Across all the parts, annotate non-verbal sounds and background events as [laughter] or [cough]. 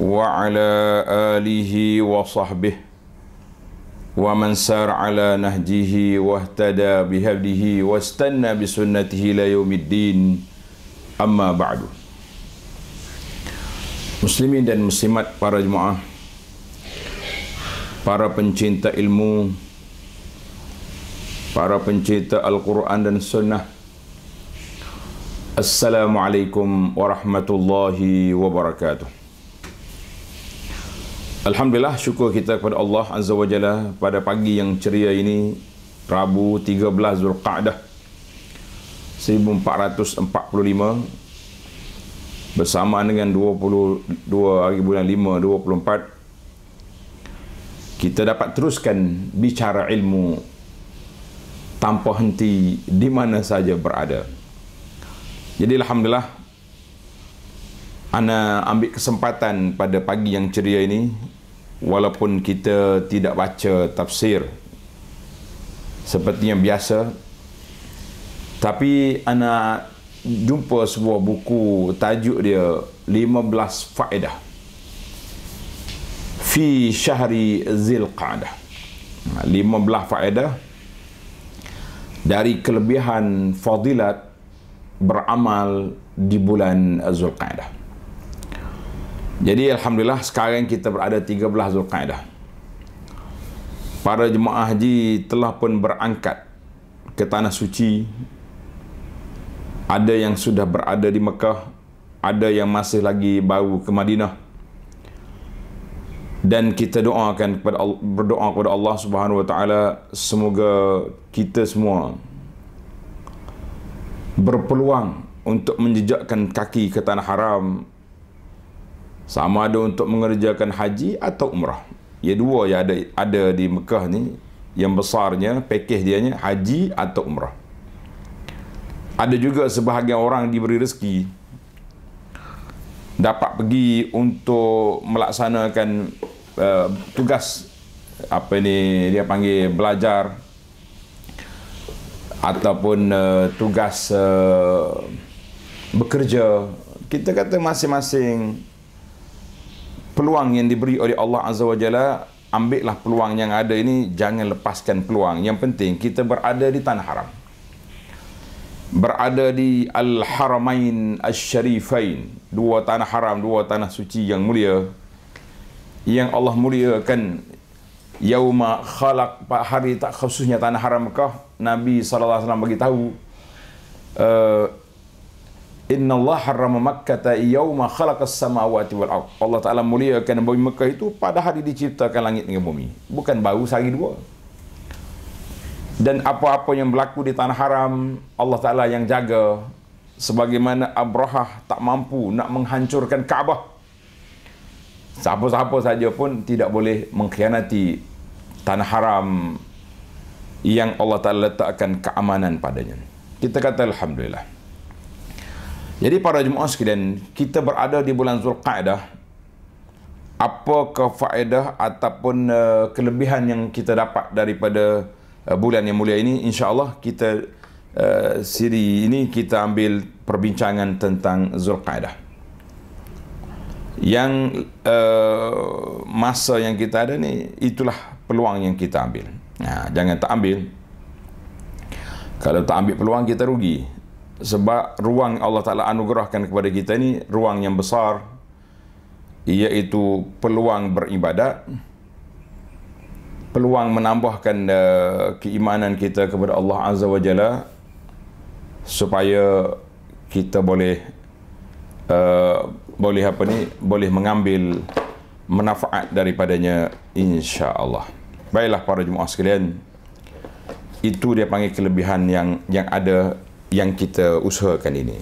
Alihi wa وعلى آله وصحبه ومن سار على نهجه واهتدى بهديه واستنى بسنته إلى يوم الدين أما بعد Muslimin dan muslimat para jemaah Para pencinta ilmu Para pencinta Al-Quran dan Sunnah Assalamualaikum warahmatullahi wabarakatuh Alhamdulillah syukur kita kepada Allah Azza wa Jalla pada pagi yang ceria ini Rabu 13 Zulqa'dah 1445 bersamaan dengan 22 hari bulan 5 24 kita dapat teruskan bicara ilmu tanpa henti di mana saja berada. Jadi alhamdulillah Ana ambil kesempatan pada pagi yang ceria ini walaupun kita tidak baca tafsir seperti yang biasa tapi ana jumpa sebuah buku tajuk dia 15 faedah fi syahri zilqadah 15 faedah dari kelebihan fadilat beramal di bulan Zulqa'dah jadi Alhamdulillah sekarang kita berada 13 Zulqaidah Para jemaah haji telah pun berangkat ke Tanah Suci Ada yang sudah berada di Mekah Ada yang masih lagi baru ke Madinah dan kita doakan kepada berdoa kepada Allah Subhanahu Wa Taala semoga kita semua berpeluang untuk menjejakkan kaki ke tanah haram sama ada untuk mengerjakan haji atau umrah. Ya dua yang ada ada di Mekah ni yang besarnya pakej dia ni haji atau umrah. Ada juga sebahagian orang diberi rezeki dapat pergi untuk melaksanakan uh, tugas apa ni dia panggil belajar ataupun uh, tugas uh, bekerja kita kata masing-masing peluang yang diberi oleh Allah Azza wa Jalla ambillah peluang yang ada ini jangan lepaskan peluang yang penting kita berada di tanah haram berada di al-haramain asy Sharifain dua tanah haram dua tanah suci yang mulia yang Allah muliakan yauma khalaq hari tak khususnya tanah haram Mekah Nabi sallallahu alaihi wasallam bagi tahu eh, Inna Allah harrama makkata yawma khalaqas samawati wal ard. Allah Taala muliakan bumi Mekah itu pada hari diciptakan langit dengan bumi. Bukan baru sehari dua. Dan apa-apa yang berlaku di tanah haram, Allah Taala yang jaga. Sebagaimana Abrahah tak mampu nak menghancurkan Kaabah. Siapa-siapa saja pun tidak boleh mengkhianati tanah haram yang Allah Taala letakkan keamanan padanya. Kita kata alhamdulillah. Jadi para jemaah sekalian, kita berada di bulan Zulqa'dah. Apa kefaedah ataupun uh, kelebihan yang kita dapat daripada uh, bulan yang mulia ini? InsyaAllah kita uh, siri ini kita ambil perbincangan tentang Zulqa'dah. Yang uh, masa yang kita ada ni itulah peluang yang kita ambil. Nah, jangan tak ambil. Kalau tak ambil peluang kita rugi sebab ruang Allah Ta'ala anugerahkan kepada kita ni ruang yang besar iaitu peluang beribadat peluang menambahkan uh, keimanan kita kepada Allah Azza wa Jalla supaya kita boleh uh, boleh apa ni boleh mengambil manfaat daripadanya insya-Allah. Baiklah para jemaah sekalian. Itu dia panggil kelebihan yang yang ada yang kita usahakan ini.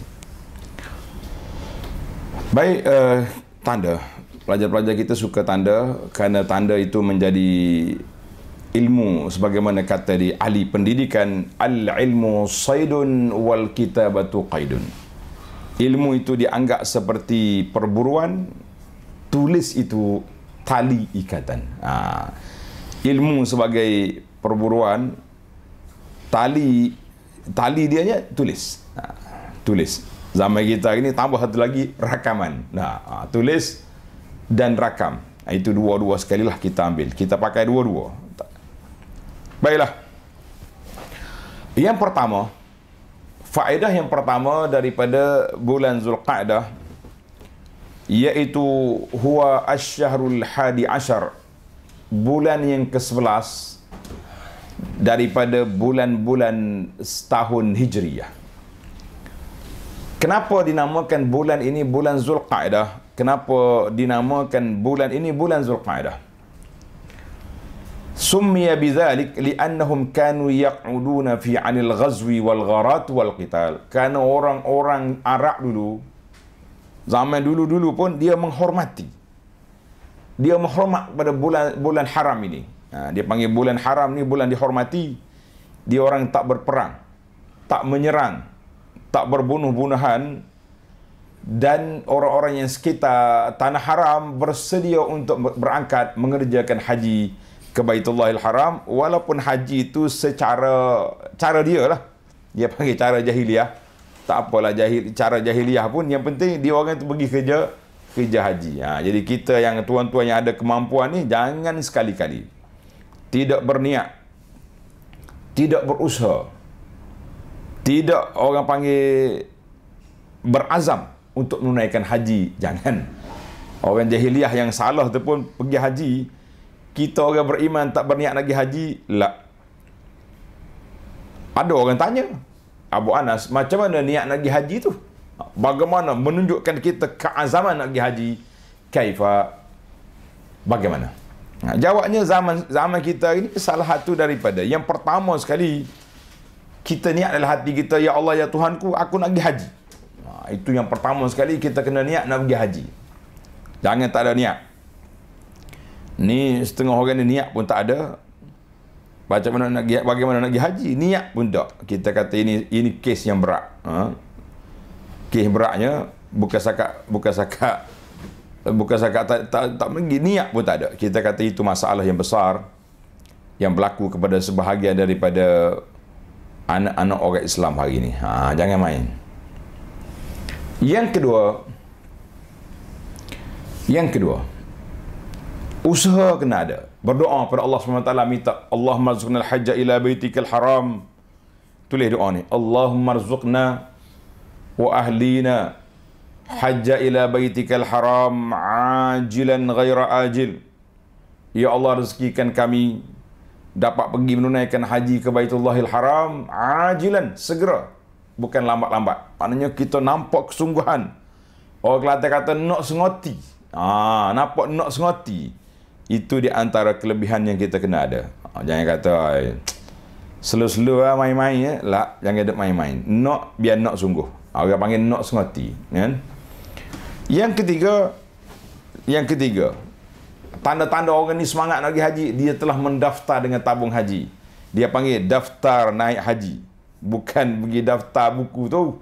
Baik, uh, tanda. Pelajar-pelajar kita suka tanda kerana tanda itu menjadi ilmu sebagaimana kata di ahli pendidikan al-ilmu saydun wal kitabatu qaidun. Ilmu itu dianggap seperti perburuan tulis itu tali ikatan. Ha. Ilmu sebagai perburuan tali tali dia ni tulis. Ha, tulis. Zaman kita ini tambah satu lagi rakaman. Nah, ha, ha, tulis dan rakam. Ha, itu dua-dua sekali lah kita ambil. Kita pakai dua-dua. Baiklah. Yang pertama, faedah yang pertama daripada bulan Zulqa'dah iaitu huwa asyhurul hadi asyar bulan yang ke-11 daripada bulan-bulan setahun Hijriah. Kenapa dinamakan bulan ini bulan Zulqa'idah? Kenapa dinamakan bulan ini bulan Zulqa'idah? Summiya bidzalik li'annahum kanu yaq'uduna fi 'anil ghazwi wal gharat wal qital. Karena orang-orang Arab dulu zaman dulu-dulu pun dia menghormati dia menghormat pada bulan bulan haram ini Ha, dia panggil bulan haram ni bulan dihormati. Dia orang tak berperang, tak menyerang, tak berbunuh-bunuhan dan orang-orang yang sekitar tanah haram bersedia untuk berangkat mengerjakan haji ke Baitullahil Haram walaupun haji itu secara cara dia lah dia panggil cara jahiliah tak apalah jahil, cara jahiliah pun yang penting dia orang itu pergi kerja kerja haji ha, jadi kita yang tuan-tuan yang ada kemampuan ni jangan sekali-kali tidak berniat tidak berusaha tidak orang panggil berazam untuk menunaikan haji [laughs] jangan orang jahiliah yang salah tu pun pergi haji kita orang beriman tak berniat lagi haji lah ada orang tanya Abu Anas macam mana niat lagi haji tu bagaimana menunjukkan kita keazaman lagi haji kaifa bagaimana Nah, ha, jawabnya zaman zaman kita ini salah satu daripada yang pertama sekali kita niat dalam hati kita ya Allah ya Tuhanku aku nak pergi haji. Nah, ha, itu yang pertama sekali kita kena niat nak pergi haji. Jangan tak ada niat. Ni setengah orang ni niat pun tak ada. Baca mana nak bagaimana nak pergi haji, niat pun tak. Kita kata ini ini kes yang berat. Ha? Kes beratnya bukan sakak bukan sakak Eh, bukan saya kata tak, tak, tak niat pun tak ada. Kita kata itu masalah yang besar yang berlaku kepada sebahagian daripada anak-anak orang Islam hari ini. Ha, jangan main. Yang kedua, yang kedua, usaha kena ada. Berdoa kepada Allah SWT, minta Allah marzuqna hajjah hajja ila baytikal haram. Tulis doa ni. Allah marzuqna wa ahlina Hajja ila baitikal haram ajilan ghaira ajil. Ya Allah rezekikan kami dapat pergi menunaikan haji ke Baitullahil Haram ajilan segera bukan lambat-lambat. Maknanya kita nampak kesungguhan. Orang kata kata nak sengoti. Ah, nampak nak sengoti. Itu di antara kelebihan yang kita kena ada. Ha, jangan kata selalu-selalu lah main-main ya. Lah, jangan ada main-main. Nak biar nak sungguh. Ha, orang panggil nak sengoti. Kan? Ya? Yang ketiga, yang ketiga, tanda-tanda orang ni semangat nak pergi haji, dia telah mendaftar dengan tabung haji. Dia panggil daftar naik haji. Bukan pergi daftar buku tu.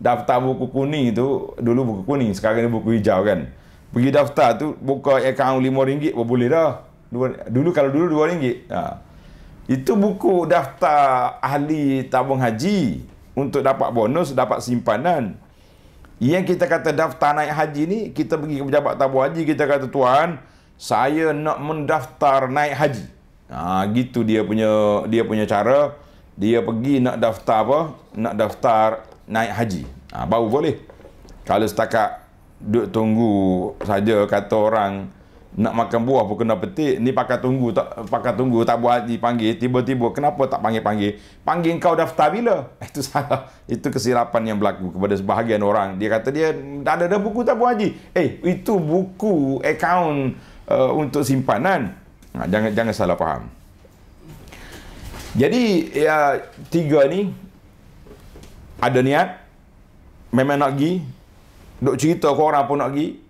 Daftar buku kuning tu, dulu buku kuning, sekarang ni buku hijau kan. Pergi daftar tu, buka akaun RM5 pun oh, boleh dah. Dulu kalau dulu RM2. Ha. Itu buku daftar ahli tabung haji untuk dapat bonus, dapat simpanan. Yang kita kata daftar naik haji ni, kita pergi ke pejabat tabung haji, kita kata, Tuan, saya nak mendaftar naik haji. Ha, gitu dia punya dia punya cara. Dia pergi nak daftar apa? Nak daftar naik haji. Ha, baru boleh. Kalau setakat duduk tunggu saja kata orang, nak makan buah pun kena petik ni pakai tunggu tak pakai tunggu tak buat dipanggil tiba-tiba kenapa tak panggil-panggil panggil kau daftar bila [laughs] itu salah itu kesilapan yang berlaku kepada sebahagian orang dia kata dia tak ada dah buku tak buat haji eh itu buku akaun uh, untuk simpanan ha, jangan jangan salah faham jadi ya tiga ni ada niat memang nak pergi duk cerita kau orang pun nak pergi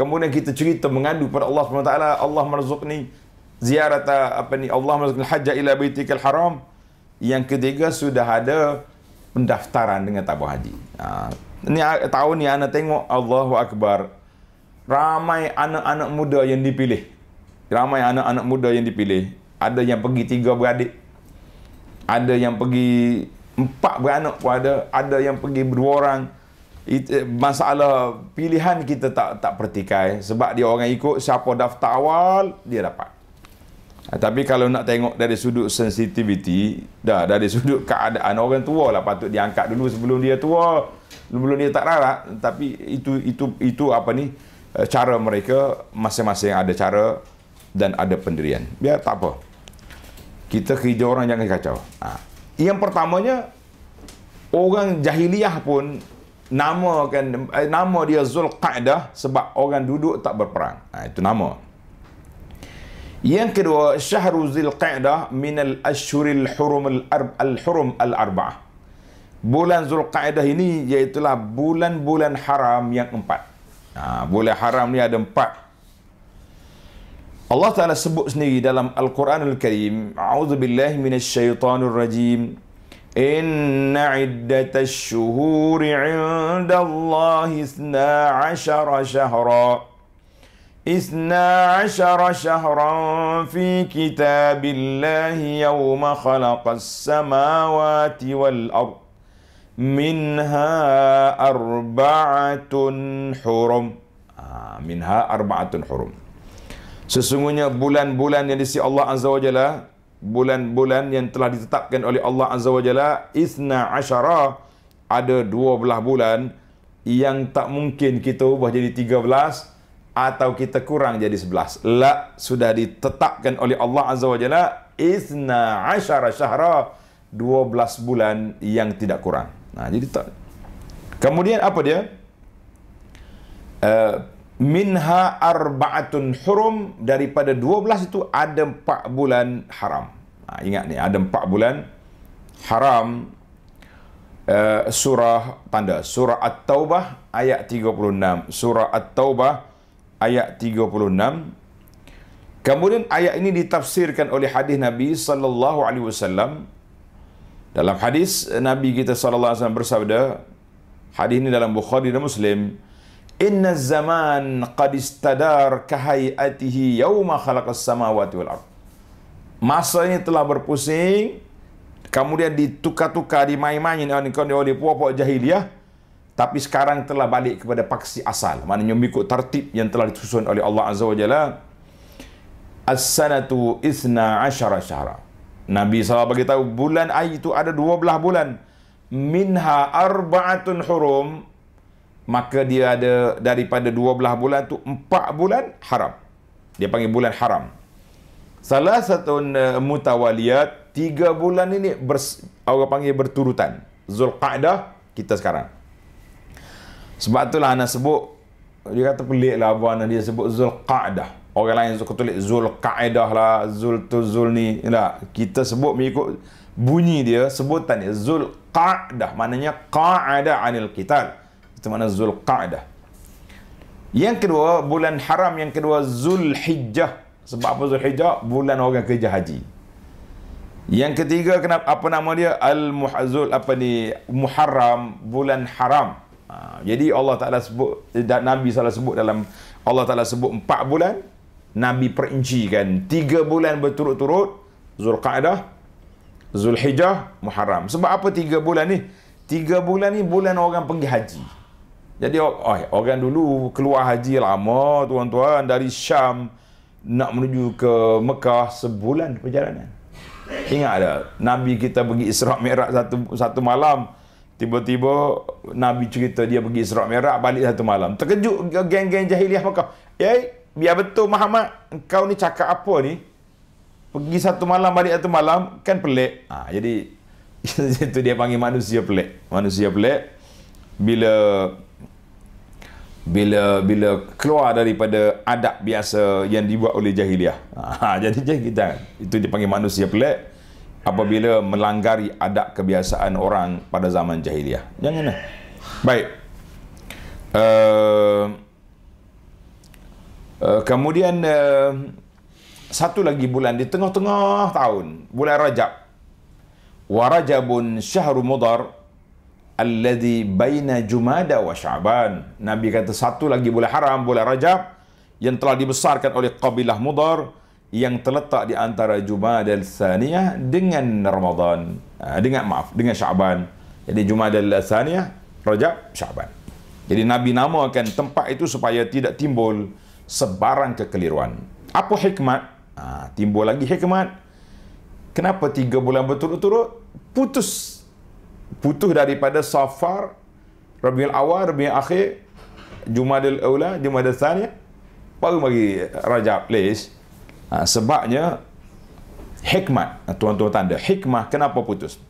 Kemudian kita cerita mengadu pada Allah SWT. Allah merzukni ziarat apa ni. Allah merzukni hajjah ila baitikal haram. Yang ketiga sudah ada pendaftaran dengan tabuh haji. Ha. Ini tahun ni anak tengok Allahu Akbar. Ramai anak-anak muda yang dipilih. Ramai anak-anak muda yang dipilih. Ada yang pergi tiga beradik. Ada yang pergi empat beranak pun ada. Ada yang pergi berdua orang. It, eh, masalah pilihan kita tak tak pertikai sebab dia orang ikut siapa daftar awal dia dapat. Ha, tapi kalau nak tengok dari sudut sensitivity, dah dari sudut keadaan orang tua lah patut diangkat dulu sebelum dia tua, sebelum dia tak rarak. Tapi itu itu itu apa ni eh, cara mereka masing-masing ada cara dan ada pendirian. Biar tak apa. Kita kerja orang jangan kacau. Ha. Yang pertamanya orang jahiliah pun namakan eh, nama dia Zulqa'dah sebab orang duduk tak berperang. Ha, itu nama. Yang kedua, Syahrul Zulqa'dah min al-ashhuril hurum al-arb al-hurum al-arba'ah. Bulan Zulqa'dah ini iaitu bulan-bulan haram yang empat. Ha, bulan haram ni ada empat. Allah Taala sebut sendiri dalam Al-Quranul Karim, "A'udzu billahi minasy syaithanir rajim." إن عدة الشهور عند الله اثنا عشر شهرا اثنا عشر شهرا في كتاب الله يوم خلق السماوات والأرض منها أربعة حرم آه، منها أربعة حرم Sesungguhnya bulan-bulan yang disi Allah Azza wa Jalla bulan-bulan yang telah ditetapkan oleh Allah Azza wa Jalla isna asyara ada dua belah bulan yang tak mungkin kita ubah jadi tiga belas atau kita kurang jadi sebelas. La sudah ditetapkan oleh Allah Azza wa Jalla isna asyara syahra dua belas bulan yang tidak kurang. Nah, jadi tak. Kemudian apa dia? Uh, minha arba'atun hurum daripada dua belas itu ada empat bulan haram. Ha, ingat ni ada empat bulan haram uh, surah tanda surah at-taubah ayat 36 surah at-taubah ayat 36 kemudian ayat ini ditafsirkan oleh hadis Nabi sallallahu alaihi wasallam dalam hadis Nabi kita sallallahu alaihi wasallam bersabda hadis ini dalam Bukhari dan Muslim Inna zaman qadistadar kahayatihi yawma khalaqas samawati wal ardh. Masa ini telah berpusing, kemudian ditukar-tukar, dimain-main oleh, oleh puak-puak jahiliyah, tapi sekarang telah balik kepada paksi asal. Maknanya mengikut tertib yang telah disusun oleh Allah Azza wa Jalla. As-sanatu isna asyara syahra. Nabi SAW beritahu, bulan ayat itu ada dua belah bulan. Minha arba'atun hurum, maka dia ada daripada 12 bulan tu 4 bulan haram. Dia panggil bulan haram. Salah satu eh, mutawaliyat 3 bulan ini bers, orang panggil berturutan. Zulqa'dah kita sekarang. Sebab itulah anak sebut dia kata pelik lah abu anak dia sebut Zulqa'dah. Orang lain suka tulis Zulqa'dah lah, Zul tu Zul ni. Tak. Kita sebut mengikut bunyi dia, sebutan dia Zulqa'dah. Maknanya Qa'ada anil qital itu makna Zulqa'dah. Yang kedua, bulan haram yang kedua Zulhijjah. Sebab apa Zulhijjah? Bulan orang kerja haji. Yang ketiga kenapa apa nama dia? Al-Muhazul apa ni? Muharram, bulan haram. Ha, jadi Allah Taala sebut dan eh, Nabi salah sebut dalam Allah Taala sebut empat bulan, Nabi perinci kan tiga bulan berturut-turut Zulqa'dah, Zulhijjah, Muharram. Sebab apa tiga bulan ni? Tiga bulan ni bulan orang pergi haji. Jadi oh, orang dulu keluar haji lama tuan-tuan dari Syam nak menuju ke Mekah sebulan perjalanan. Ingat tak Nabi kita pergi Isra Mikraj satu satu malam. Tiba-tiba Nabi cerita dia pergi Isra Mikraj balik satu malam. Terkejut geng-geng jahiliah Mekah. Ya, biar betul Muhammad kau ni cakap apa ni? Pergi satu malam balik satu malam kan pelik. Ha, jadi [laughs] itu dia panggil manusia pelik. Manusia pelik bila bila bila keluar daripada adab biasa yang dibuat oleh jahiliah. [laughs] Ha, jadi jadi kita itu dipanggil manusia pelik apabila melanggari adab kebiasaan orang pada zaman jahiliah. Janganlah. Baik. Uh, uh, kemudian uh, satu lagi bulan di tengah-tengah tahun, bulan Rajab. Wa Syahrul Mudhar alladhi baina jumada wa sya'ban nabi kata satu lagi bulan haram bulan rajab yang telah dibesarkan oleh kabilah mudar yang terletak di antara jumadal thaniyah dengan ramadan ha, dengan maaf dengan sya'ban jadi jumadal thaniyah rajab sya'ban jadi nabi namakan tempat itu supaya tidak timbul sebarang kekeliruan apa hikmat ha, timbul lagi hikmat kenapa tiga bulan berturut-turut putus putus daripada Safar Rabiul Awal Rabiul Akhir Jumadil Aula Jumadil Thani baru bagi Rajab please ha, sebabnya hikmah, ha, tuan-tuan tanda hikmah kenapa putus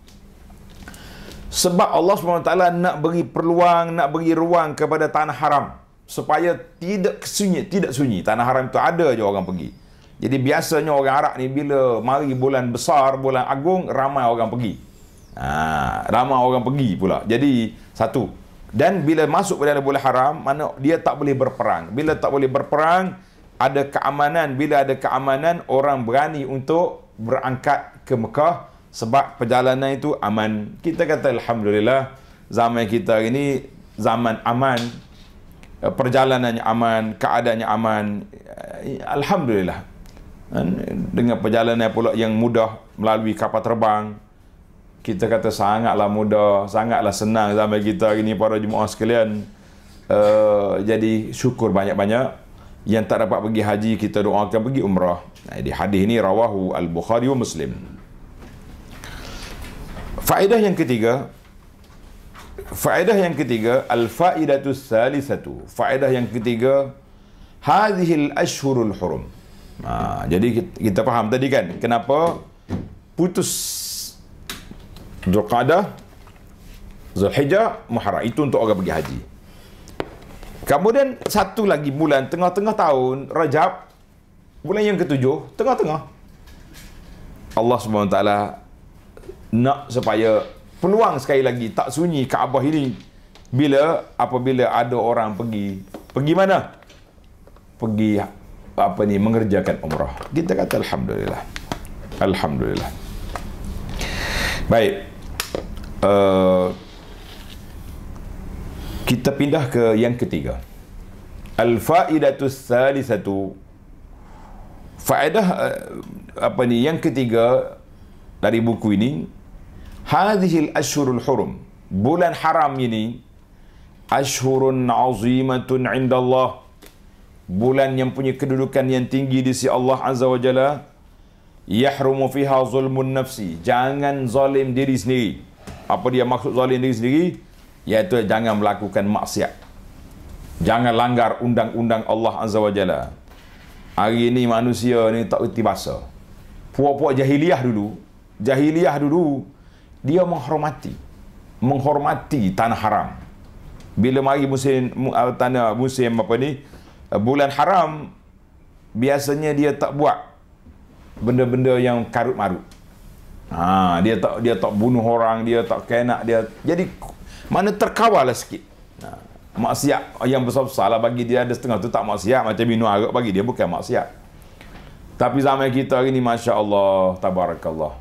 sebab Allah SWT nak beri peluang nak beri ruang kepada tanah haram supaya tidak sunyi tidak sunyi tanah haram itu ada je orang pergi jadi biasanya orang Arab ni bila mari bulan besar bulan agung ramai orang pergi ha, ramai orang pergi pula jadi satu dan bila masuk ke dalam boleh haram mana dia tak boleh berperang bila tak boleh berperang ada keamanan bila ada keamanan orang berani untuk berangkat ke Mekah sebab perjalanan itu aman kita kata alhamdulillah zaman kita ini zaman aman perjalanannya aman keadaannya aman alhamdulillah dengan perjalanan pula yang mudah melalui kapal terbang kita kata sangatlah mudah, sangatlah senang sama kita ini para jemaah sekalian. Uh, jadi syukur banyak-banyak yang tak dapat pergi haji kita doakan pergi umrah. Jadi hadis ini rawahu al-Bukhari wa Muslim. Faedah yang ketiga Faedah yang ketiga Al-fa'idatu salisatu Faedah yang ketiga Hadihil ashurul hurum ha, Jadi kita, kita faham tadi kan Kenapa putus Zulqadah, Zulhijjah, Muharram. Itu untuk orang pergi haji. Kemudian satu lagi bulan tengah-tengah tahun, Rajab, bulan yang ketujuh, tengah-tengah. Allah SWT nak supaya peluang sekali lagi tak sunyi Kaabah ini bila apabila ada orang pergi pergi mana pergi apa ni mengerjakan umrah kita kata alhamdulillah alhamdulillah baik Eh, kita pindah ke yang ketiga. Al-faidatu salisatu. Faedah uh, apa ni yang ketiga dari buku ini hadhihi ashurul ashhurul hurum. Bulan haram ini ashurun 'azimatun 'inda Allah. Bulan yang punya kedudukan yang tinggi di sisi Allah Azza wa Jalla. Yahrumu fiha zulmun nafsi. Jangan zalim diri sendiri apa dia maksud zalim diri sendiri iaitu jangan melakukan maksiat jangan langgar undang-undang Allah azza wajalla hari ini manusia ni tak reti bahasa puak-puak jahiliah dulu jahiliah dulu dia menghormati menghormati tanah haram bila mari musim ah, tanah musim apa ni ah, bulan haram biasanya dia tak buat benda-benda yang karut marut Ha, dia tak dia tak bunuh orang, dia tak kena dia. Jadi mana terkawal lah sikit. Ha, maksiat yang besar-besar lah bagi dia ada setengah tu tak maksiat macam minum arak bagi dia bukan maksiat. Tapi zaman kita hari ni Masya Allah Tabarakallah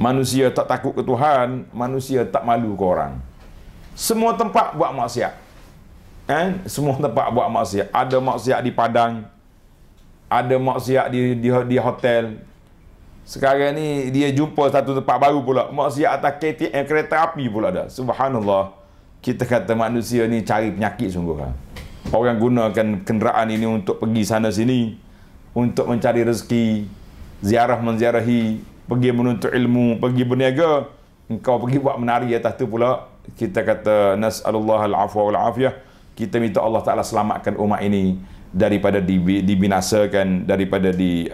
Manusia tak takut ke Tuhan Manusia tak malu ke orang Semua tempat buat maksiat eh? Semua tempat buat maksiat Ada maksiat di Padang Ada maksiat di, di, di hotel sekarang ni dia jumpa satu tempat baru pula. Maksiat atas KTM eh, kereta api pula dah. Subhanallah. Kita kata manusia ni cari penyakit sungguh. Lah. Orang gunakan kenderaan ini untuk pergi sana sini. Untuk mencari rezeki. Ziarah menziarahi. Pergi menuntut ilmu. Pergi berniaga. Engkau pergi buat menari atas tu pula. Kita kata nas'alullah al-afwa wal-afiyah. Kita minta Allah Ta'ala selamatkan umat ini. Daripada dibinasakan. Daripada di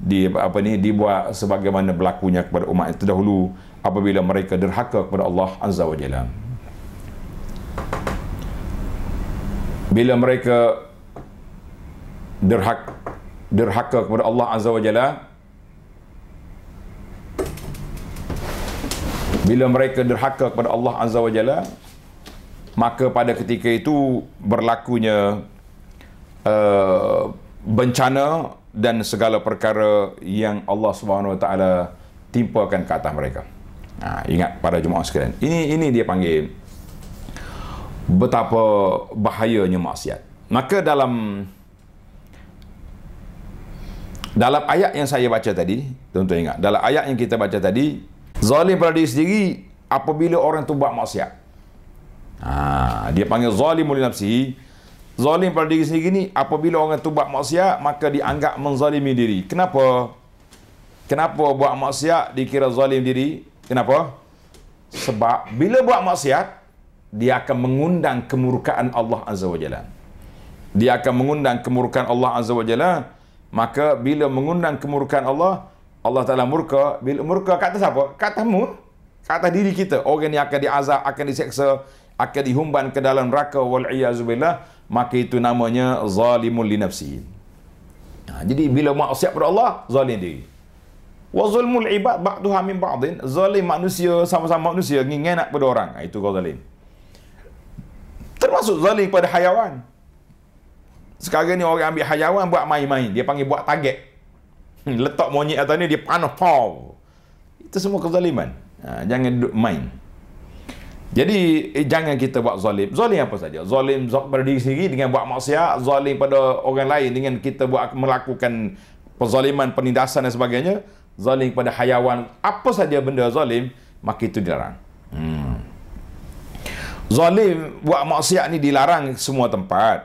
di apa ni dibuat sebagaimana berlakunya kepada umat itu dahulu apabila mereka derhaka kepada Allah Azza Wajalla. Bila mereka derhak derhaka kepada Allah Azza Wajalla, Bila mereka derhaka kepada Allah Azza Wajalla, Maka pada ketika itu berlakunya uh, bencana dan segala perkara yang Allah Subhanahu Wa Taala timpakan ke atas mereka. Ha, ingat pada jemaah sekalian. Ini ini dia panggil betapa bahayanya maksiat. Maka dalam dalam ayat yang saya baca tadi, tentu ingat. Dalam ayat yang kita baca tadi, zalim pada diri sendiri apabila orang tu buat maksiat. Ha, dia panggil zalimul nafsihi Zalim pada diri sendiri ni apabila orang tu buat maksiat maka dianggap menzalimi diri. Kenapa? Kenapa buat maksiat dikira zalim diri? Kenapa? Sebab bila buat maksiat dia akan mengundang kemurkaan Allah Azza wa Jalla. Dia akan mengundang kemurkaan Allah Azza wa Jalla. Maka bila mengundang kemurkaan Allah, Allah Taala murka, bila murka kata siapa? Kata mu, kata diri kita. Orang ni akan diazab, akan diseksa, akan dihumban ke dalam raka' wal iazu billah maka itu namanya zalimun li nafsi. Ha, jadi bila maksiat pada Allah, zalim diri. Wa zulmul ibad ba'duha min ba'din, zalim manusia sama-sama manusia ngingat nak pada orang. Ha, itu kau zalim. Termasuk zalim pada hayawan. Sekarang ni orang ambil hayawan buat main-main, dia panggil buat target. Hmm, letak monyet atas ni dia panah pau. Itu semua kezaliman. Ha, jangan duduk main. Jadi eh, jangan kita buat zalim. Zalim apa saja? Zalim pada diri sendiri dengan buat maksiat, zalim pada orang lain dengan kita buat melakukan perzaliman, penindasan dan sebagainya, zalim pada hayawan, apa saja benda zalim, maka itu dilarang. Hmm. Zalim buat maksiat ni dilarang semua tempat.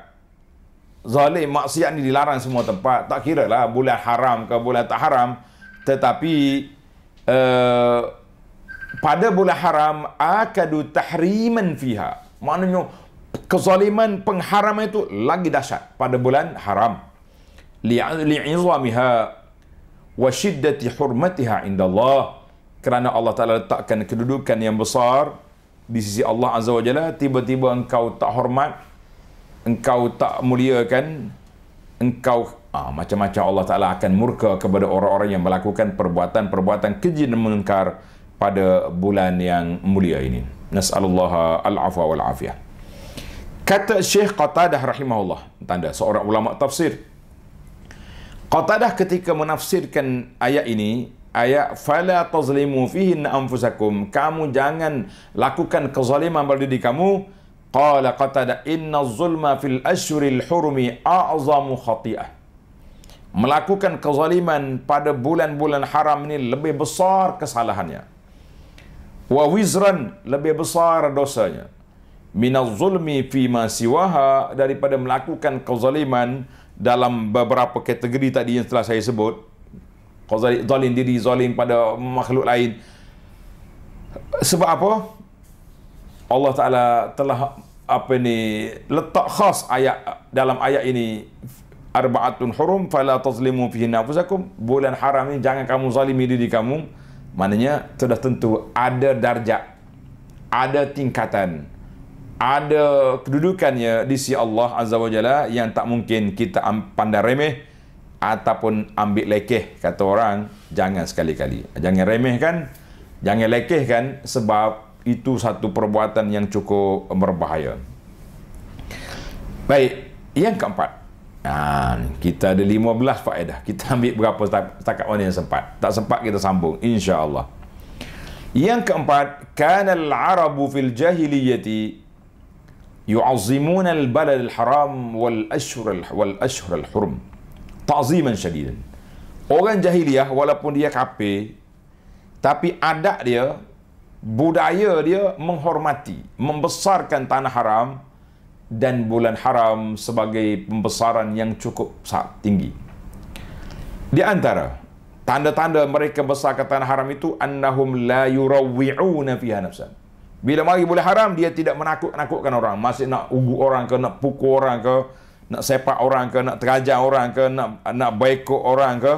Zalim maksiat ni dilarang semua tempat. Tak kira lah bulan haram ke bulan tak haram. Tetapi uh, pada bulan haram akadu tahriman fiha maknanya kezaliman pengharaman itu lagi dahsyat pada bulan haram li'izamiha wa shiddati hurmatiha inda Allah kerana Allah Ta'ala letakkan kedudukan yang besar di sisi Allah Azza wa Jalla tiba-tiba engkau tak hormat engkau tak muliakan engkau ah, macam-macam Allah Ta'ala akan murka kepada orang-orang yang melakukan perbuatan-perbuatan keji dan mengengkar pada bulan yang mulia ini. Nas'alullah al-afwa wal-afiyah. Kata Syekh Qatadah rahimahullah, tanda seorang ulama tafsir. Qatadah ketika menafsirkan ayat ini, ayat fala tazlimu fihi anfusakum kamu jangan lakukan kezaliman pada diri kamu qala Qatadah inna zulma fil ashuril hurmi a'zamu khati'ah melakukan kezaliman pada bulan-bulan haram ini lebih besar kesalahannya wa wizran lebih besar dosanya minaz zulmi fi ma siwaha daripada melakukan kezaliman dalam beberapa kategori tadi yang telah saya sebut zalim diri zalim pada makhluk lain sebab apa Allah Taala telah apa ni letak khas ayat dalam ayat ini arbaatun hurum fala tazlimu fihi nafsakum bulan haram ini jangan kamu zalimi diri kamu Maknanya sudah tentu ada darjah, ada tingkatan, ada kedudukannya di sisi Allah Azza wa Jalla yang tak mungkin kita pandang remeh ataupun ambil lekeh kata orang jangan sekali-kali jangan remeh kan, jangan lekeh kan sebab itu satu perbuatan yang cukup berbahaya baik yang keempat Ha, kita ada lima 15 faedah. Kita ambil berapa setakat mana yang sempat. Tak sempat kita sambung. Insya Allah. Yang keempat, kana al-arabu fil jahiliyyati yu'azzimuna al-balad al-haram wal wal-Ashur al-hurum ta'ziman syadidan. Orang jahiliyah walaupun dia kafir tapi adat dia budaya dia menghormati, membesarkan tanah haram dan bulan haram sebagai pembesaran yang cukup sangat tinggi. Di antara tanda-tanda mereka besar ke tanah haram itu annahum la yurawwi'una fiha nafsan. Bila mari bulan haram dia tidak menakut-nakutkan orang, masih nak ugu orang ke nak pukul orang ke nak sepak orang ke nak terajar orang ke nak nak baikok orang ke.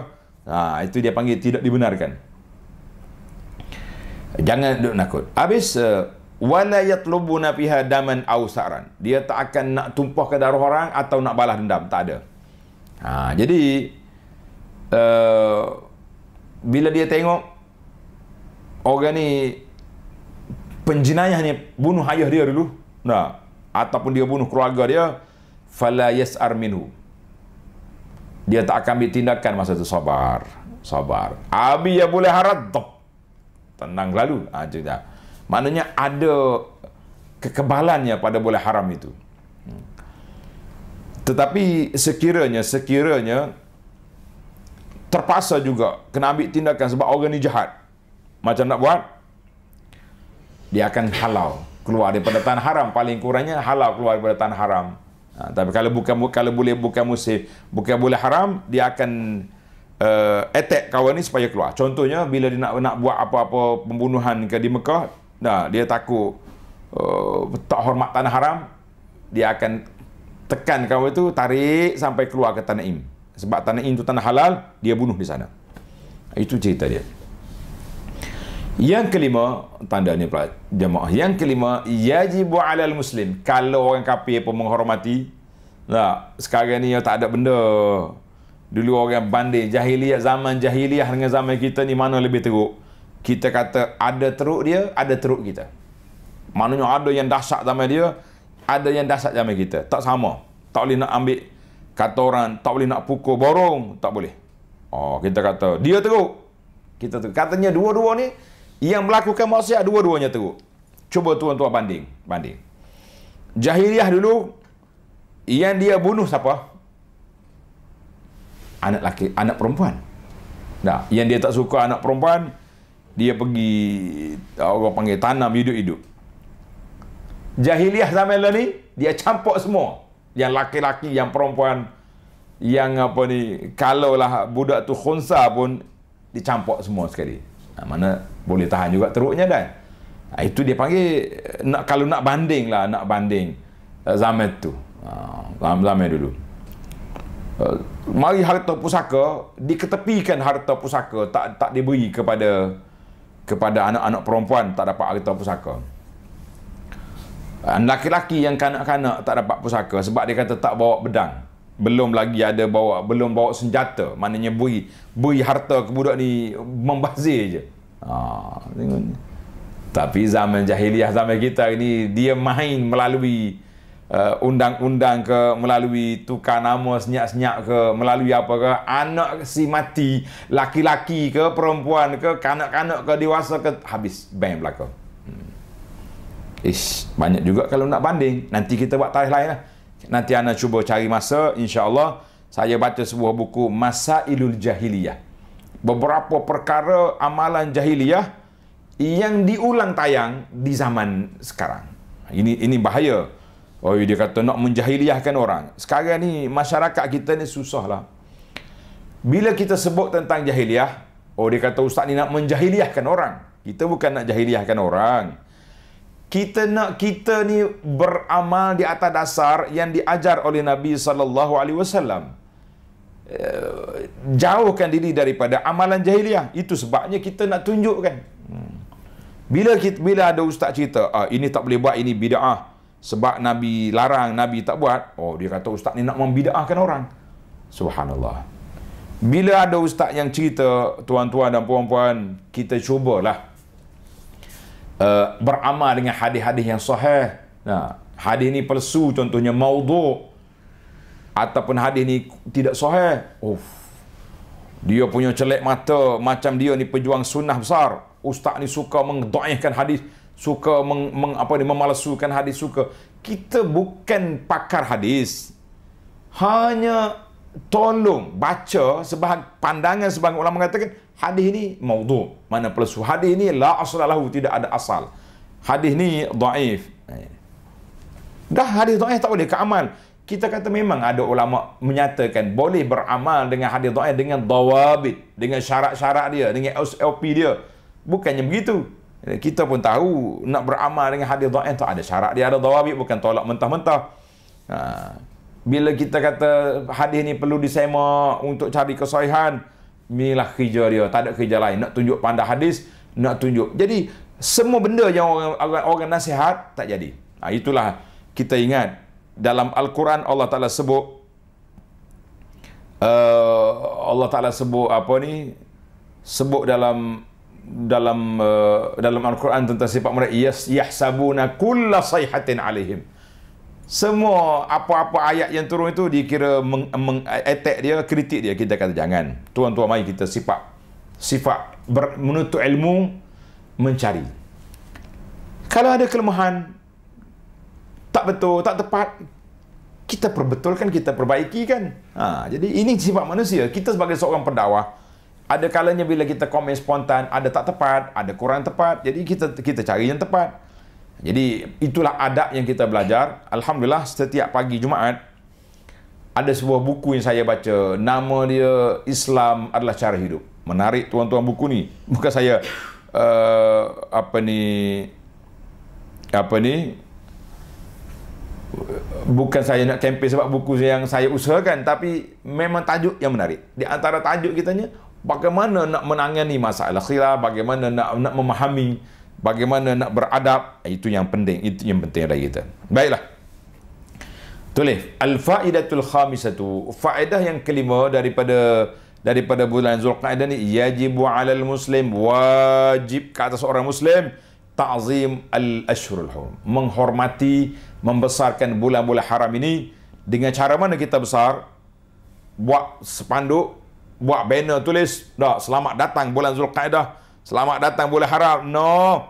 Ha, itu dia panggil tidak dibenarkan. Jangan duduk nakut. Habis uh, wala yatlubuna fiha daman aw saran dia tak akan nak tumpah ke darah orang atau nak balas dendam tak ada ha jadi uh, bila dia tengok orang ni penjenayah ni bunuh ayah dia dulu nah ataupun dia bunuh keluarga dia fala yas'ar minhu dia tak akan ambil tindakan masa tu sabar sabar abi ya boleh harad tenang lalu ha cerita Maknanya ada kekebalannya pada boleh haram itu. Tetapi sekiranya, sekiranya terpaksa juga kena ambil tindakan sebab orang ni jahat. Macam nak buat, dia akan halau keluar daripada tanah haram. Paling kurangnya halau keluar daripada tanah haram. Ha, tapi kalau bukan kalau boleh bukan musib, bukan boleh haram dia akan uh, attack kawan ni supaya keluar. Contohnya bila dia nak nak buat apa-apa pembunuhan ke di Mekah, Nah, dia takut uh, tak hormat tanah haram, dia akan tekan kamu itu tarik sampai keluar ke tanah im. Sebab tanah im itu tanah halal, dia bunuh di sana. Itu cerita dia. Yang kelima, tandanya pula jemaah. Yang kelima, yajibu alal muslim. Kalau orang kafir pun menghormati, Nah sekarang ni tak ada benda. Dulu orang bandel jahiliah zaman jahiliah dengan zaman kita ni mana lebih teruk? kita kata ada teruk dia, ada teruk kita. Maknanya ada yang dahsyat sama dia, ada yang dahsyat sama kita. Tak sama. Tak boleh nak ambil kata orang, tak boleh nak pukul borong, tak boleh. Oh, kita kata dia teruk. Kita teruk. Katanya dua-dua ni yang melakukan maksiat dua-duanya teruk. Cuba tuan-tuan banding, banding. Jahiliyah dulu yang dia bunuh siapa? Anak laki, anak perempuan. nah, yang dia tak suka anak perempuan, dia pergi orang panggil tanam hidup-hidup. Jahiliah zaman lah ni dia campur semua. Yang laki-laki, yang perempuan, yang apa ni kalau lah budak tu khunsa pun dicampur semua sekali. Nah, ha, mana boleh tahan juga teruknya dah. Ha, nah, itu dia panggil nak kalau nak banding lah nak banding eh, zaman tu. Ha, zaman, zaman dulu. Eh, mari harta pusaka diketepikan harta pusaka tak tak diberi kepada kepada anak-anak perempuan tak dapat harta pusaka. Laki-laki yang kanak-kanak tak dapat pusaka sebab dia kata tak bawa bedang, Belum lagi ada bawa, belum bawa senjata. Maknanya bui bui harta ke budak ni membazir je. Ha, Tapi zaman jahiliah zaman kita ini dia main melalui uh, undang-undang ke melalui tukar nama senyak-senyak ke melalui apa ke anak si mati laki-laki ke perempuan ke kanak-kanak ke dewasa ke habis bang belaka hmm. ish banyak juga kalau nak banding nanti kita buat tarikh lain lah nanti anda cuba cari masa insyaAllah saya baca sebuah buku Masailul Jahiliyah beberapa perkara amalan jahiliyah yang diulang tayang di zaman sekarang. Ini ini bahaya. Oh, dia kata nak menjahiliahkan orang. Sekarang ni masyarakat kita ni susahlah. Bila kita sebut tentang jahiliah, oh dia kata ustaz ni nak menjahiliahkan orang. Kita bukan nak jahiliahkan orang. Kita nak kita ni beramal di atas dasar yang diajar oleh Nabi sallallahu alaihi wasallam. Eh, jauhkan diri daripada amalan jahiliah. Itu sebabnya kita nak tunjukkan. Hmm. Bila kita, bila ada ustaz cerita, ah ini tak boleh buat, ini bid'ah. Ah sebab Nabi larang, Nabi tak buat, oh dia kata ustaz ni nak membida'ahkan orang. Subhanallah. Bila ada ustaz yang cerita, tuan-tuan dan puan-puan, kita cubalah uh, beramal dengan hadis-hadis yang sahih. Nah, hadis ni palsu contohnya maudhu' ataupun hadis ni tidak sahih. Uff Dia punya celik mata macam dia ni pejuang sunnah besar. Ustaz ni suka mengdoihkan hadis suka meng, meng, apa ni memalsukan hadis suka kita bukan pakar hadis hanya tolong baca sebahag pandangan sebahagian ulama mengatakan hadis ini maudhu mana palsu hadis ini la asalahu tidak ada asal hadis ini dhaif eh. dah hadis dhaif tak boleh keamal kita kata memang ada ulama menyatakan boleh beramal dengan hadis dhaif dengan dawabit dengan syarat-syarat dia dengan SOP dia bukannya begitu Eh, kita pun tahu nak beramal dengan hadis dhaif eh, tu ada syarat dia ada dawabit bukan tolak mentah-mentah ha. bila kita kata hadis ni perlu disemak untuk cari kesahihan milah kerja dia tak ada kerja lain nak tunjuk pandai hadis nak tunjuk jadi semua benda yang orang orang, orang nasihat tak jadi ha, itulah kita ingat dalam al-Quran Allah Taala sebut uh, Allah Taala sebut apa ni sebut dalam dalam uh, dalam Al-Quran tentang sifat mereka yas yahsabuna kulla sayhatin alaihim. Semua apa-apa ayat yang turun itu dikira mengetek meng dia, kritik dia. Kita kata jangan. Tuan-tuan mari kita sifat sifat ber, menuntut ilmu mencari. Kalau ada kelemahan tak betul, tak tepat kita perbetulkan, kita perbaiki kan. Ha, jadi ini sifat manusia. Kita sebagai seorang pendakwah ada kalanya bila kita komen spontan ada tak tepat, ada kurang tepat. Jadi kita kita cari yang tepat. Jadi itulah adab yang kita belajar. Alhamdulillah setiap pagi Jumaat ada sebuah buku yang saya baca. Nama dia Islam adalah cara hidup. Menarik tuan-tuan buku ni. Bukan saya uh, apa ni apa ni bukan saya nak kempen sebab buku yang saya usahakan tapi memang tajuk yang menarik. Di antara tajuk kitanya bagaimana nak menangani masalah khilaf, bagaimana nak nak memahami, bagaimana nak beradab, itu yang penting, itu yang penting dari kita. Baiklah. Tulis al-faidatul khamisatu, faedah yang kelima daripada daripada bulan Zulqa'dah ni yajibu alal muslim wajib ke atas orang muslim ta'zim al-ashhurul hurum menghormati membesarkan bulan-bulan haram ini dengan cara mana kita besar buat spanduk buat banner tulis dak selamat datang bulan Zulkaidah selamat datang bulan haram no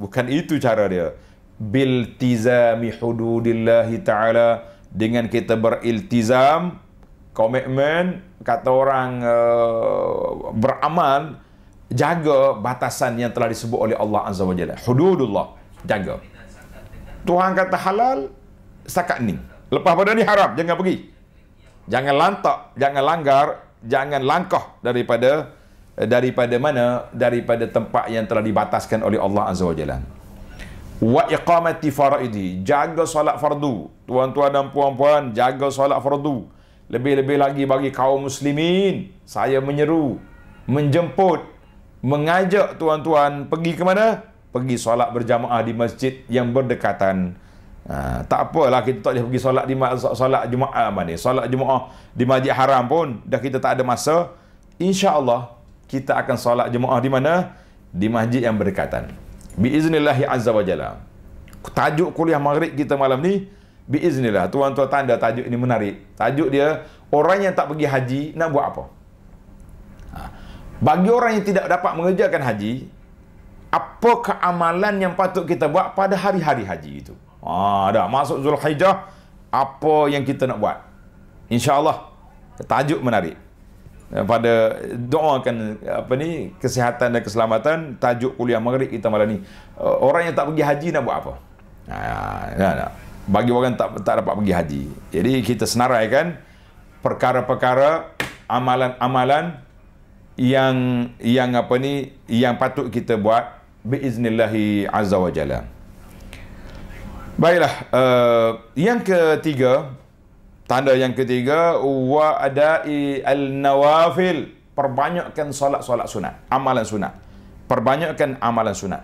bukan itu cara dia biltizami hududillah taala dengan kita beriltizam komitmen kata orang uh, beramal jaga batasan yang telah disebut oleh Allah azza wajalla hududullah jaga Tuhan kata halal setakat ni lepas pada ni haram jangan pergi jangan lantak jangan langgar jangan langkah daripada eh, daripada mana daripada tempat yang telah dibataskan oleh Allah Azza wa Jalla. Wa iqamati faraidi, jaga solat fardu. Tuan-tuan dan puan-puan, jaga solat fardu. Lebih-lebih lagi bagi kaum muslimin, saya menyeru, menjemput, mengajak tuan-tuan pergi ke mana? Pergi solat berjamaah di masjid yang berdekatan Ha, tak apalah kita tak boleh pergi solat di solat Jumaat apa ah, ni. Solat Jumaat di Masjid Haram pun dah kita tak ada masa. Insya-Allah kita akan solat Jumaat di mana? Di masjid yang berdekatan. Biiznillah azza wa Tajuk kuliah maghrib kita malam ni biiznillah. Tuan-tuan tanda tajuk ini menarik. Tajuk dia orang yang tak pergi haji nak buat apa? Ha. Bagi orang yang tidak dapat mengerjakan haji, apa keamalan yang patut kita buat pada hari-hari haji itu? Ha, dah masuk Zulhijjah apa yang kita nak buat? Insyaallah, tajuk menarik. Eh, pada doakan apa ni kesihatan dan keselamatan tajuk kuliah maghrib kita malam ni. Eh, orang yang tak pergi haji nak buat apa? Ha, nah, ya, nah. Ya. Bagi orang tak tak dapat pergi haji. Jadi kita senaraikan perkara-perkara amalan-amalan yang yang apa ni yang patut kita buat باذن الله عز Baiklah, uh, yang ketiga tanda yang ketiga wa adai al nawafil perbanyakkan solat solat sunat amalan sunat perbanyakkan amalan sunat.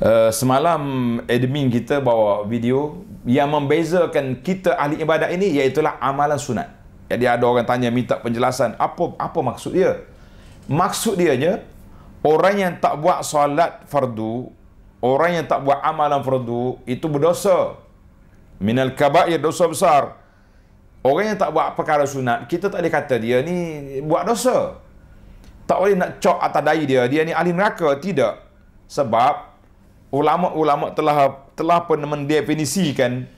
Uh, semalam admin kita bawa video yang membezakan kita ahli ibadat ini iaitu amalan sunat. Jadi ada orang tanya minta penjelasan apa apa maksud dia? Maksud dia je orang yang tak buat solat fardu orang yang tak buat amalan fardu itu berdosa minal kabair dosa besar orang yang tak buat perkara sunat kita tak boleh kata dia ni buat dosa tak boleh nak cok atas dai dia dia ni ahli neraka tidak sebab ulama-ulama telah telah pun mendefinisikan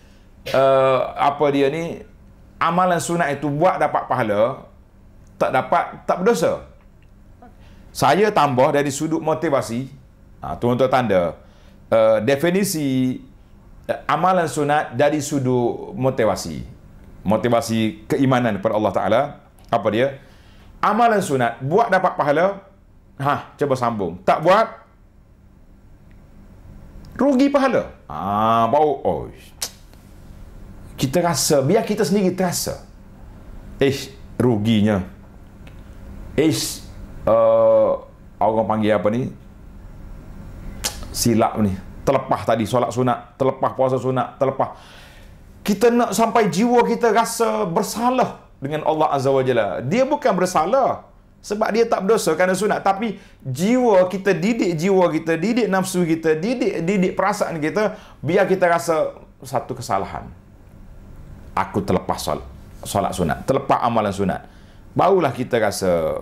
uh, apa dia ni amalan sunat itu buat dapat pahala tak dapat tak berdosa saya tambah dari sudut motivasi ha, tuan-tuan tanda -tuan, Eh, definisi uh, amalan sunat dari sudut motivasi. Motivasi keimanan kepada Allah Ta'ala. Apa dia? Amalan sunat. Buat dapat pahala. Ha, cuba sambung. Tak buat. Rugi pahala. Ah, bau. Oh, kita rasa. Biar kita sendiri terasa. Eh, ruginya. Eh, uh, orang panggil apa ni? silap ni terlepas tadi solat sunat terlepas puasa sunat terlepas kita nak sampai jiwa kita rasa bersalah dengan Allah Azza wa Jalla dia bukan bersalah sebab dia tak berdosa kerana sunat tapi jiwa kita didik jiwa kita didik nafsu kita didik didik perasaan kita biar kita rasa satu kesalahan aku terlepas solat solat sunat terlepas amalan sunat barulah kita rasa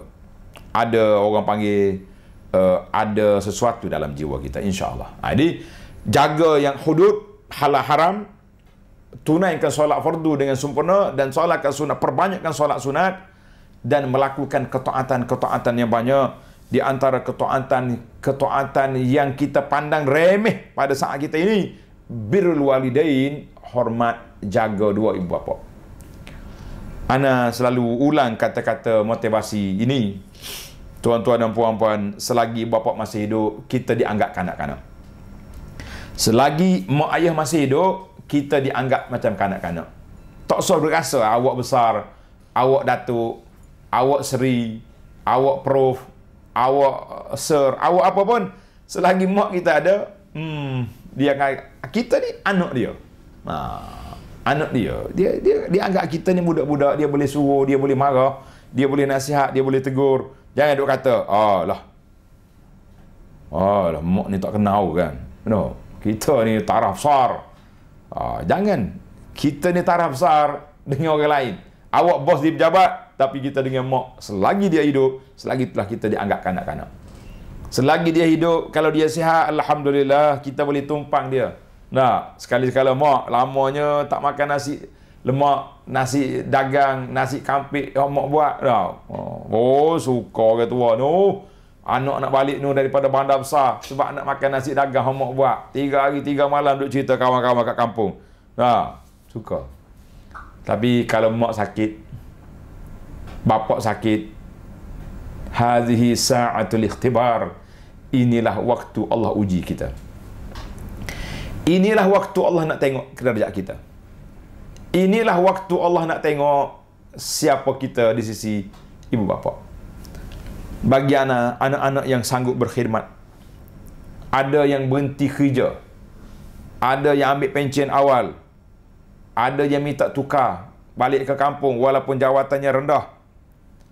ada orang panggil uh, ada sesuatu dalam jiwa kita insyaallah. Ha, jadi jaga yang hudud halal haram tunaikan solat fardu dengan sempurna dan solatkan sunat perbanyakkan solat sunat dan melakukan ketaatan-ketaatan yang banyak di antara ketaatan ketaatan yang kita pandang remeh pada saat kita ini birrul walidain hormat jaga dua ibu bapa ana selalu ulang kata-kata motivasi ini Tuan-tuan dan puan-puan, selagi bapa masih hidup, kita dianggap kanak-kanak. Selagi mak ayah masih hidup, kita dianggap macam kanak-kanak. Tak usah berasa awak besar, awak datuk, awak seri, awak prof, awak uh, sir, awak apa pun. Selagi mak kita ada, hmm, dia kita ni anak dia. Ha, anak dia. Dia dia dianggap kita ni budak-budak, dia boleh suruh, dia boleh marah, dia boleh nasihat, dia boleh tegur. Jangan duk kata, oh lah. Oh lah, mak ni tak kenal kan. No, kita ni taraf besar. Oh, jangan. Kita ni taraf besar dengan orang lain. Awak bos di pejabat, tapi kita dengan mak selagi dia hidup, selagi telah kita dianggap kanak-kanak. Selagi dia hidup, kalau dia sihat, Alhamdulillah, kita boleh tumpang dia. Nah, sekali-sekala mak lamanya tak makan nasi, lemak nasi dagang nasi kampik yang eh, mak buat tau. Oh, oh suka ke tua tu. Anak nak balik tu daripada bandar besar sebab nak makan nasi dagang yang mak buat. Tiga hari tiga malam duk cerita kawan-kawan kat kampung. Ha, suka. Tapi kalau mak sakit bapak sakit hadhihi sa'atul ikhtibar inilah waktu Allah uji kita. Inilah waktu Allah nak tengok kerajaan kita. Inilah waktu Allah nak tengok siapa kita di sisi ibu bapa. Bagi anak, anak yang sanggup berkhidmat. Ada yang berhenti kerja. Ada yang ambil pencen awal. Ada yang minta tukar balik ke kampung walaupun jawatannya rendah.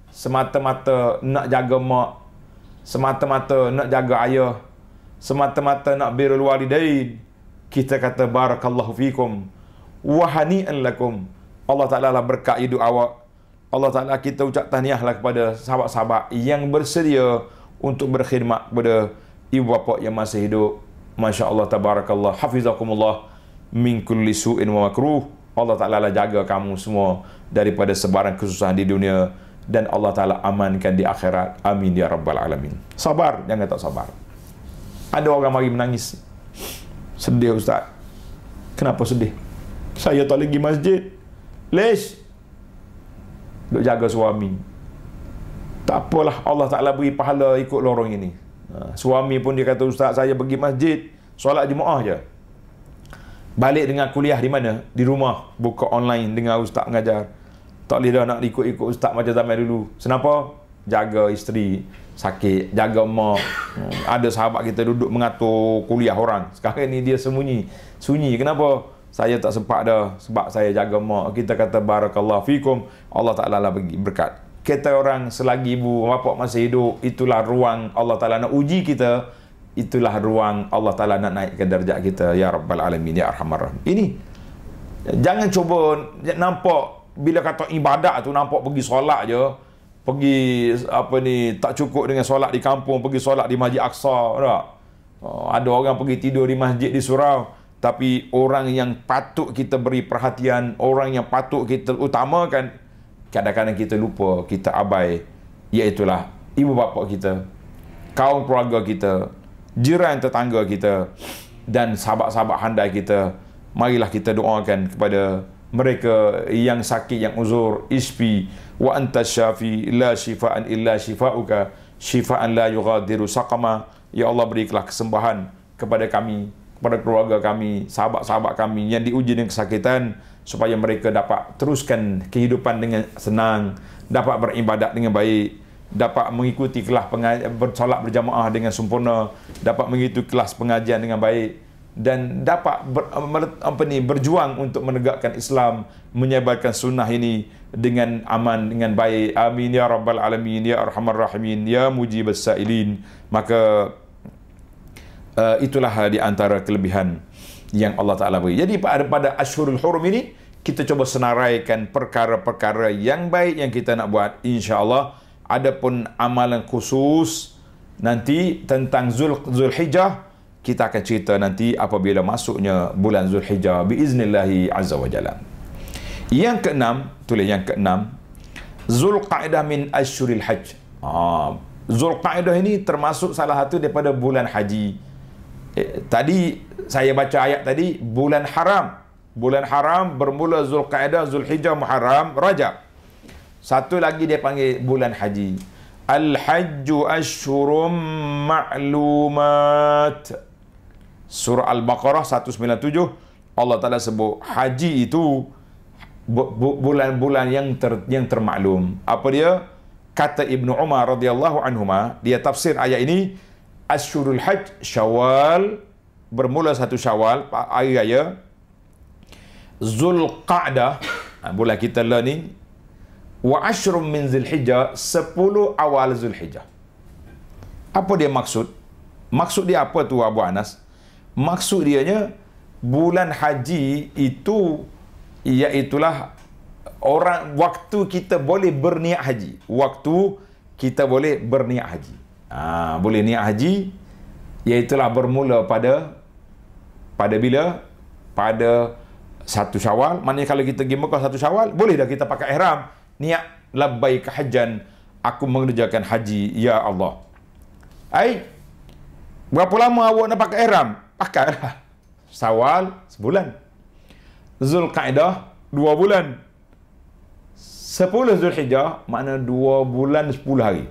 Semata-mata nak jaga mak. Semata-mata nak jaga ayah. Semata-mata nak birul walidain. Kita kata barakallahu fikum wahani'an lakum. Allah Ta'ala lah berkat hidup awak. Allah Ta'ala kita ucap tahniah lah kepada sahabat-sahabat yang bersedia untuk berkhidmat kepada ibu bapa yang masih hidup. Masya Allah Tabarakallah. Hafizakumullah min kulli su'in wa makruh. Allah Ta'ala lah jaga kamu semua daripada sebarang kesusahan di dunia dan Allah Ta'ala amankan di akhirat. Amin ya Rabbal Alamin. Sabar, jangan tak sabar. Ada orang mari menangis. Sedih Ustaz. Kenapa sedih? saya tak lagi masjid les duk jaga suami tak apalah Allah Ta'ala beri pahala ikut lorong ini ha, suami pun dia kata ustaz saya pergi masjid solat jemaah je balik dengan kuliah di mana di rumah buka online dengan ustaz mengajar tak boleh dah nak ikut-ikut ustaz macam zaman dulu kenapa jaga isteri sakit jaga mak ha, ada sahabat kita duduk mengatur kuliah orang sekarang ni dia sembunyi sunyi kenapa saya tak sempat dah sebab saya jaga mak. Kita kata barakallahu fikum, Allah Taala lah bagi berkat. Kita orang selagi ibu bapa masih hidup, itulah ruang Allah Taala nak uji kita. Itulah ruang Allah Taala nak naikkan darjat kita ya rabbal alamin ya arhamar rahim. Ini jangan cuba nampak bila kata ibadat tu nampak pergi solat je pergi apa ni tak cukup dengan solat di kampung pergi solat di Masjid Aqsa tak? Oh, ada orang pergi tidur di masjid di surau tapi orang yang patut kita beri perhatian, orang yang patut kita utamakan, kadang-kadang kita lupa, kita abai, iaitulah ibu bapa kita, kaum keluarga kita, jiran tetangga kita dan sahabat-sahabat handai kita. Marilah kita doakan kepada mereka yang sakit, yang uzur, ispi, wa anta syafi, la shifa'an illa shifa'uka, shifa'an la yugadiru saqama. Ya Allah berikanlah kesembuhan kepada kami kepada keluarga kami, sahabat-sahabat kami yang diuji dengan kesakitan supaya mereka dapat teruskan kehidupan dengan senang, dapat beribadat dengan baik, dapat mengikuti kelas pengajian, bersolat berjamaah dengan sempurna, dapat mengikuti kelas pengajian dengan baik dan dapat ber, apa ni, berjuang untuk menegakkan Islam, menyebarkan sunnah ini dengan aman, dengan baik. Amin ya Rabbal Alamin, ya Arhamar Rahimin, ya Mujibas Sa'ilin. Maka Eh, itulah di antara kelebihan yang Allah Ta'ala beri. Jadi pada, pada Ashurul Hurum ini, kita cuba senaraikan perkara-perkara yang baik yang kita nak buat. InsyaAllah, ada pun amalan khusus nanti tentang Zul, Zulhijjah, kita akan cerita nanti apabila masuknya bulan Zulhijjah biiznillahi azza wa jalan. Yang keenam, tulis yang keenam, Zulqa'dah min Ashuril Hajj. Ah, Zulqa'dah ini termasuk salah satu daripada bulan haji eh, tadi saya baca ayat tadi bulan haram bulan haram bermula Zulqaeda Zulhijjah Muharram Rajab satu lagi dia panggil bulan haji Al-Hajju Ashurum Ma'lumat Surah Al-Baqarah 197 Allah Ta'ala sebut haji itu bulan-bulan yang ter, yang termaklum apa dia kata Ibnu Umar radhiyallahu anhuma dia tafsir ayat ini Asyurul Hajj Syawal bermula satu Syawal hari raya Zulqa'dah ha, bulan kita learning wa ashrum min Zulhijjah 10 awal Zulhijjah apa dia maksud maksud dia apa tu Abu Anas maksud dia nya bulan haji itu iaitulah orang waktu kita boleh berniat haji waktu kita boleh berniat haji Ha, boleh niat haji Iaitulah bermula pada Pada bila? Pada satu syawal Maknanya kalau kita pergi Mekah satu syawal Boleh dah kita pakai ihram Niat labai kehajan Aku mengerjakan haji Ya Allah Hai Berapa lama awak nak pakai ihram? Pakai lah Sawal sebulan Zul Qaedah dua bulan Sepuluh Zul Hijjah Maknanya dua bulan sepuluh hari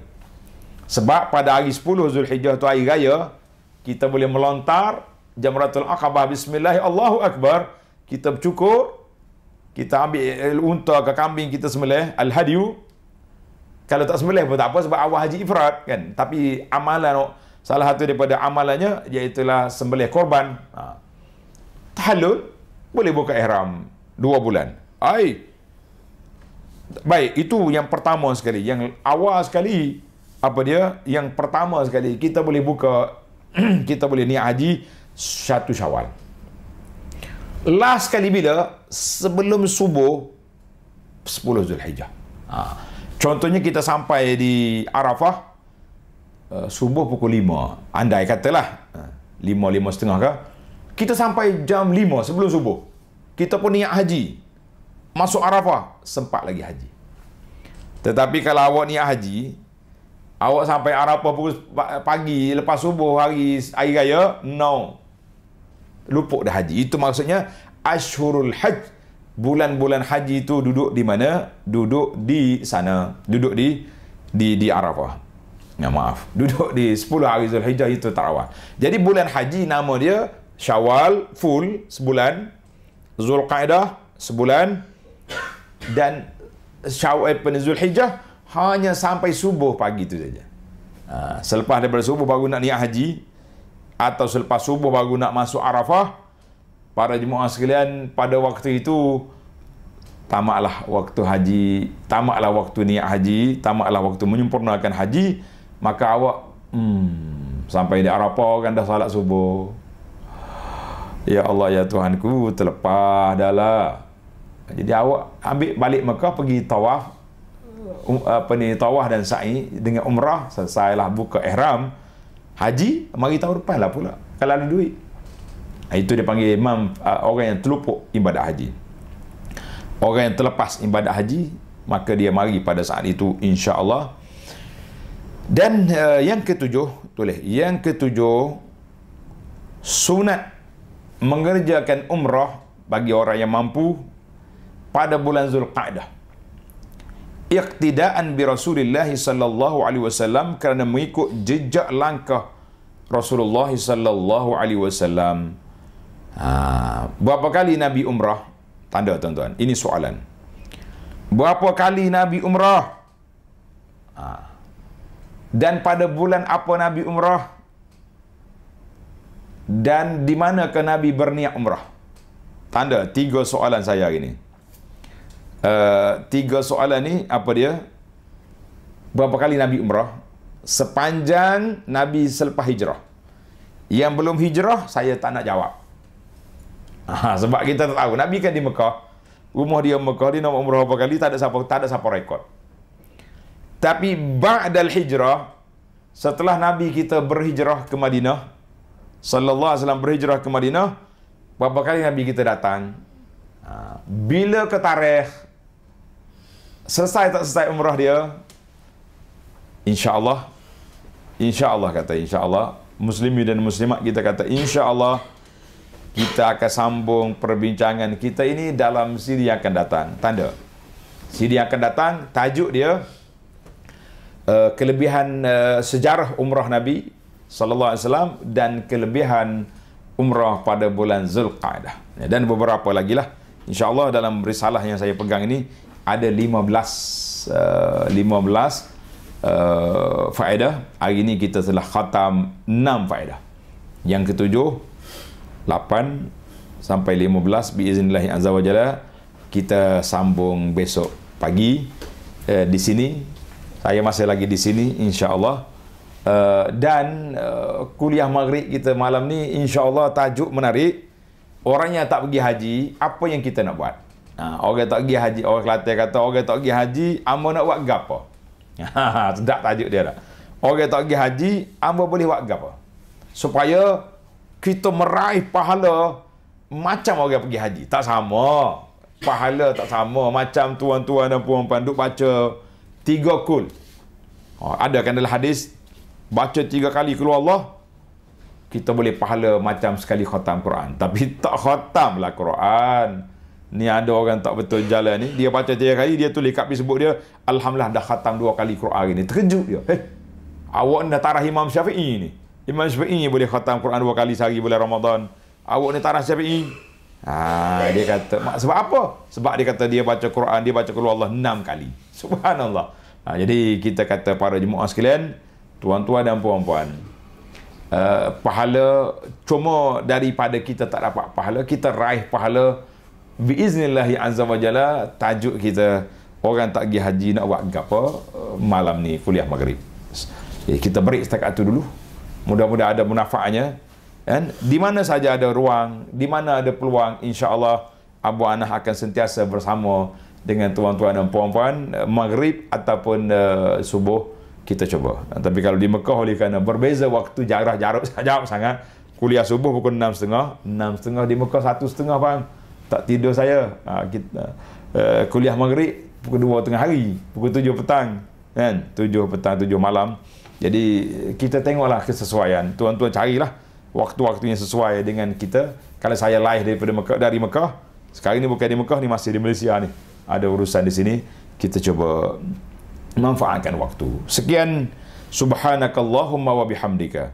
sebab pada hari 10 Zulhijjah itu hari raya, kita boleh melontar Jamratul Aqabah Bismillah Allahu Akbar. Kita bercukur, kita ambil unta ke kambing kita semelih Al-Hadiu. Kalau tak semelih pun tak apa sebab awal haji ifrat kan. Tapi amalan salah satu daripada amalannya iaitu sembelih korban. Ha. Tahallul boleh buka ihram dua bulan. Ai. Baik, itu yang pertama sekali. Yang awal sekali apa dia yang pertama sekali kita boleh buka [clears throat] kita boleh niat haji satu syawal last kali bila sebelum subuh 10 Zulhijjah ha. contohnya kita sampai di Arafah uh, subuh pukul 5 andai katalah 5-5 eh, setengah ke kita sampai jam 5 sebelum subuh kita pun niat haji masuk Arafah sempat lagi haji tetapi kalau awak niat haji Awak sampai Arapah pukul pagi lepas subuh hari hari raya? No. Lupuk dah haji. Itu maksudnya Ashurul Hajj. Bulan-bulan haji itu duduk di mana? Duduk di sana. Duduk di di di Arafah. Ya maaf. Duduk di 10 hari Zulhijjah itu tarawih. Jadi bulan haji nama dia Syawal full sebulan. Zulqaidah sebulan dan Syawal eh, pun Zulhijjah hanya sampai subuh pagi itu saja. Ha, selepas daripada subuh baru nak niat haji atau selepas subuh baru nak masuk Arafah para jemaah sekalian pada waktu itu tamaklah waktu haji, tamaklah waktu niat haji, tamaklah waktu menyempurnakan haji, maka awak hmm, sampai di Arafah kan dah salat subuh. Ya Allah ya Tuhanku terlepas dahlah. Jadi awak ambil balik Mekah pergi tawaf um, apa ni tawaf dan sa'i dengan umrah selesailah buka ihram haji mari tahun depan lah pula kalau ada duit ah, itu dia panggil imam uh, orang yang terlupuk ibadat haji orang yang terlepas ibadat haji maka dia mari pada saat itu insya Allah. dan uh, yang ketujuh tulis yang ketujuh sunat mengerjakan umrah bagi orang yang mampu pada bulan Zulqa'dah iqtidaan bi Rasulillah sallallahu alaihi wasallam kerana mengikut jejak langkah Rasulullah sallallahu alaihi wasallam. Ha, berapa kali Nabi umrah? Tanda tuan-tuan. Ini soalan. Berapa kali Nabi umrah? Ha. Dan pada bulan apa Nabi umrah? Dan di manakah Nabi berniat umrah? Tanda tiga soalan saya hari ini. Eh, tiga soalan ni apa dia? Berapa kali Nabi umrah? Sepanjang Nabi selepas hijrah. Yang belum hijrah saya tak nak jawab. [laughs] Ha, sebab kita tak tahu Nabi kan di Mekah. Rumah dia Mekah dia nak umrah berapa kali tak ada siapa tak ada siapa rekod. Tapi ba'dal hijrah setelah Nabi kita berhijrah ke Madinah sallallahu alaihi wasallam berhijrah ke Madinah berapa kali Nabi kita datang? Ha, bila ke tarikh selesai tak selesai umrah dia insyaallah insyaallah kata insyaallah muslimi dan muslimat kita kata insyaallah kita akan sambung perbincangan kita ini dalam siri yang akan datang tanda siri yang akan datang tajuk dia uh, kelebihan uh, sejarah umrah nabi sallallahu alaihi wasallam dan kelebihan umrah pada bulan zulqaidah dan beberapa lagi lah insyaallah dalam risalah yang saya pegang ini ada 15 uh, 15 uh, faedah. Hari ini kita telah khatam 6 faedah. Yang ketujuh 8 sampai 15 biiznillah azza wajalla kita sambung besok pagi uh, di sini. Saya masih lagi di sini insya-Allah. Uh, dan uh, kuliah maghrib kita malam ni insya-Allah tajuk menarik. Orang yang tak pergi haji, apa yang kita nak buat? Ha, orang tak pergi haji, orang Kelantan kata orang tak pergi haji, ambo nak buat gapo? Ha, [laughs] sedap tajuk dia dah. Orang tak pergi haji, ambo boleh buat gapo? Supaya kita meraih pahala macam orang pergi haji. Tak sama. Pahala tak sama macam tuan-tuan dan puan-puan duk baca tiga kul. Ha, ada kan dalam hadis baca tiga kali keluar Allah kita boleh pahala macam sekali khatam Quran tapi tak khatam lah Quran ni ada orang tak betul jalan ni dia baca tiga kali dia tulis kat sebut dia alhamdulillah dah khatam dua kali Quran hari ni terkejut dia hey, awak ni tarah Imam Syafi'i ni Imam Syafi'i ni boleh khatam Quran dua kali sehari bulan Ramadan awak ni tarah Syafi'i ha, dia kata mak, sebab apa sebab dia kata dia baca Quran dia baca keluar Allah enam kali [laughs] subhanallah ha, jadi kita kata para jemaah sekalian tuan-tuan dan puan-puan uh, pahala cuma daripada kita tak dapat pahala kita raih pahala biiznillah azza wajalla tajuk kita orang tak pergi haji nak buat apa eh, malam ni kuliah maghrib eh, kita break setakat tu dulu mudah-mudahan ada manfaatnya dan di mana saja ada ruang di mana ada peluang insyaallah Abu Anah akan sentiasa bersama dengan tuan-tuan dan puan-puan eh, maghrib ataupun uh, subuh kita cuba tapi kalau di Mekah oleh kerana berbeza waktu jarak [laughs] jarak sangat kuliah subuh pukul 6.30 6.30 di Mekah 1.30 bang tak tidur saya ha, kita, uh, kuliah maghrib pukul 2 tengah hari pukul 7 petang kan 7 petang 7 malam jadi kita tengoklah kesesuaian tuan-tuan carilah waktu-waktu yang sesuai dengan kita kalau saya live daripada Mekah dari Mekah sekarang ni bukan di Mekah ni masih di Malaysia ni ada urusan di sini kita cuba manfaatkan waktu sekian subhanakallahumma wa bihamdika